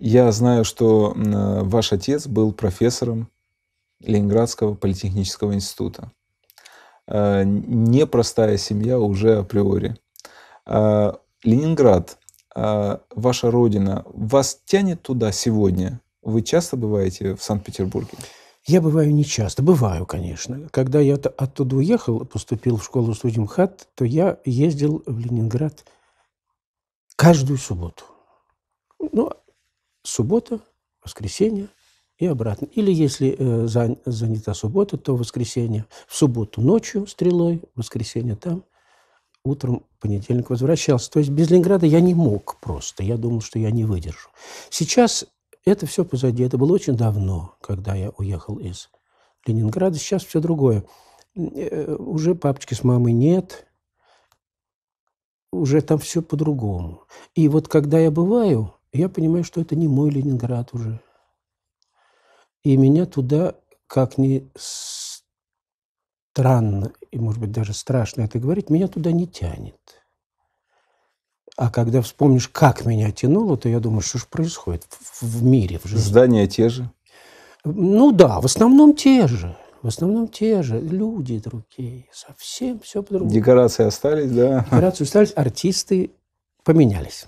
Я знаю, что ваш отец был профессором Ленинградского политехнического института. Э, непростая семья уже априори. Э, Ленинград, э, ваша родина, вас тянет туда сегодня? Вы часто бываете в Санкт-Петербурге? Я бываю не часто. Бываю, конечно. Когда я оттуда уехал, поступил в школу студиум ХАТ, то я ездил в Ленинград каждую субботу суббота, воскресенье и обратно. Или если э, занята суббота, то воскресенье в субботу ночью стрелой, воскресенье там, утром понедельник возвращался. То есть без Ленинграда я не мог просто. Я думал, что я не выдержу. Сейчас это все позади. Это было очень давно, когда я уехал из Ленинграда. Сейчас все другое. Э, уже папочки с мамой нет. Уже там все по-другому. И вот когда я бываю я понимаю, что это не мой Ленинград уже. И меня туда, как ни странно, и, может быть, даже страшно это говорить, меня туда не тянет. А когда вспомнишь, как меня тянуло, то я думаю, что же происходит в мире, в жизни. Здания те же? Ну да, в основном те же. В основном те же. Люди другие. Совсем все по-другому. Декорации остались, да? Декорации остались, артисты поменялись.